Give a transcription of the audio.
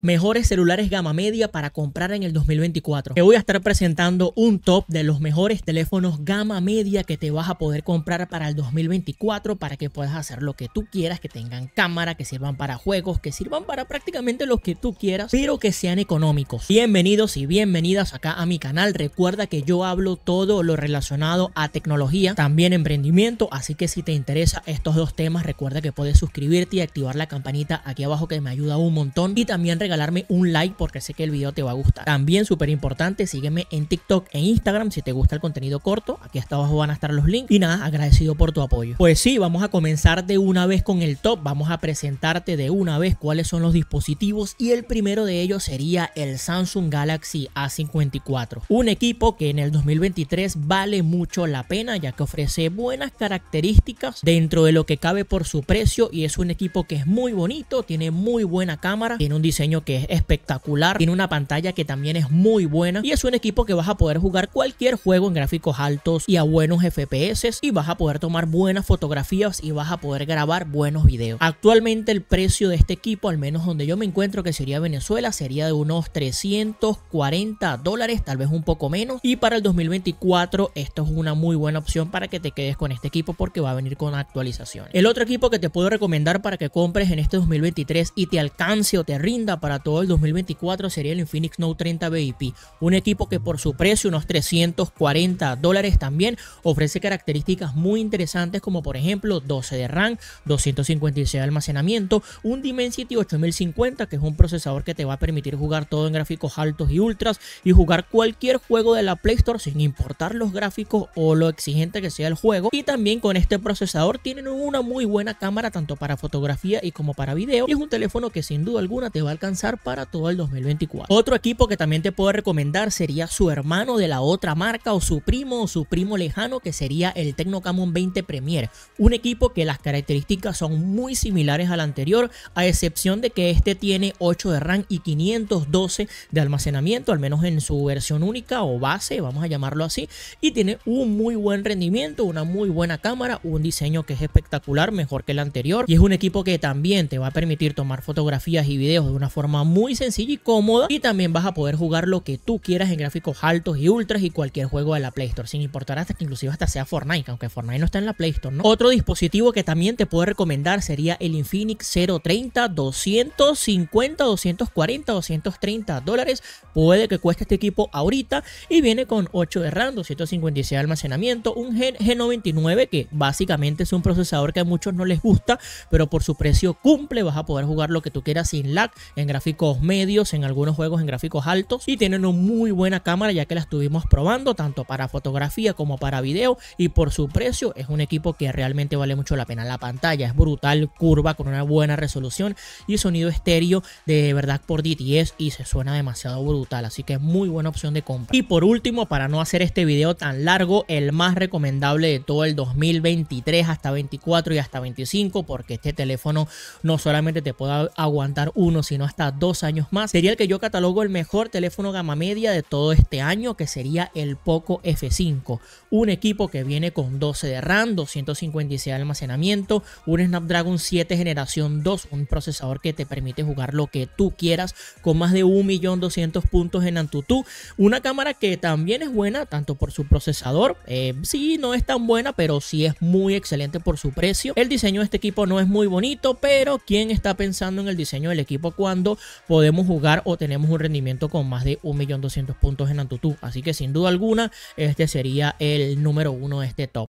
mejores celulares gama media para comprar en el 2024. Te voy a estar presentando un top de los mejores teléfonos gama media que te vas a poder comprar para el 2024 para que puedas hacer lo que tú quieras, que tengan cámara, que sirvan para juegos, que sirvan para prácticamente lo que tú quieras, pero que sean económicos. Bienvenidos y bienvenidas acá a mi canal. Recuerda que yo hablo todo lo relacionado a tecnología, también emprendimiento, así que si te interesa estos dos temas, recuerda que puedes suscribirte y activar la campanita aquí abajo que me ayuda un montón y también regalarme un like porque sé que el video te va a gustar. También súper importante, sígueme en TikTok e Instagram si te gusta el contenido corto. Aquí hasta abajo van a estar los links. Y nada, agradecido por tu apoyo. Pues sí, vamos a comenzar de una vez con el top. Vamos a presentarte de una vez cuáles son los dispositivos y el primero de ellos sería el Samsung Galaxy A54. Un equipo que en el 2023 vale mucho la pena ya que ofrece buenas características dentro de lo que cabe por su precio y es un equipo que es muy bonito, tiene muy buena cámara, tiene un diseño que es espectacular, tiene una pantalla que también es muy buena y es un equipo que vas a poder jugar cualquier juego en gráficos altos y a buenos FPS y vas a poder tomar buenas fotografías y vas a poder grabar buenos videos. Actualmente el precio de este equipo, al menos donde yo me encuentro que sería Venezuela, sería de unos 340 dólares, tal vez un poco menos y para el 2024 esto es una muy buena opción para que te quedes con este equipo porque va a venir con actualizaciones. El otro equipo que te puedo recomendar para que compres en este 2023 y te alcance o te rinda para todo el 2024 sería el Infinix Note 30 VIP, un equipo que por su precio, unos 340 dólares también, ofrece características muy interesantes como por ejemplo 12 de RAM, 256 de almacenamiento, un Dimensity 8050 que es un procesador que te va a permitir jugar todo en gráficos altos y ultras y jugar cualquier juego de la Play Store sin importar los gráficos o lo exigente que sea el juego y también con este procesador tienen una muy buena cámara tanto para fotografía y como para video y es un teléfono que sin duda alguna te va a alcanzar para todo el 2024. Otro equipo que también te puedo recomendar sería su hermano de la otra marca o su primo o su primo lejano que sería el Tecno Camon 20 Premier. Un equipo que las características son muy similares al anterior a excepción de que este tiene 8 de RAM y 512 de almacenamiento al menos en su versión única o base vamos a llamarlo así y tiene un muy buen rendimiento, una muy buena cámara, un diseño que es espectacular, mejor que el anterior y es un equipo que también te va a permitir tomar fotografías y videos de una forma muy sencilla y cómoda y también vas a poder jugar lo que tú quieras en gráficos altos y ultras y cualquier juego de la Play Store, sin importar hasta que inclusive hasta sea Fortnite, aunque Fortnite no está en la Play Store, ¿no? Otro dispositivo que también te puedo recomendar sería el Infinix 030 250, 240, 230 dólares. Puede que cueste este equipo ahorita y viene con 8 de RAM, 256 de almacenamiento, un Gen G99 que básicamente es un procesador que a muchos no les gusta, pero por su precio cumple, vas a poder jugar lo que tú quieras sin lag en gráficos gráficos medios, en algunos juegos en gráficos altos y tiene una muy buena cámara ya que la estuvimos probando tanto para fotografía como para video y por su precio es un equipo que realmente vale mucho la pena. La pantalla es brutal, curva con una buena resolución y sonido estéreo de verdad por DTS y se suena demasiado brutal, así que es muy buena opción de compra. Y por último, para no hacer este video tan largo, el más recomendable de todo el 2023 hasta 24 y hasta 25 porque este teléfono no solamente te puede aguantar uno sino hasta dos años más, sería el que yo catalogo el mejor teléfono gama media de todo este año, que sería el Poco F5. Un equipo que viene con 12 de RAM, 256 de almacenamiento, un Snapdragon 7 generación 2, un procesador que te permite jugar lo que tú quieras con más de 1.200.000 puntos en Antutu. Una cámara que también es buena, tanto por su procesador, eh, si no es tan buena, pero sí es muy excelente por su precio. El diseño de este equipo no es muy bonito, pero ¿quién está pensando en el diseño del equipo cuando podemos jugar o tenemos un rendimiento con más de 1.200.000 puntos en Antutu. Así que sin duda alguna, este sería el número uno de este top.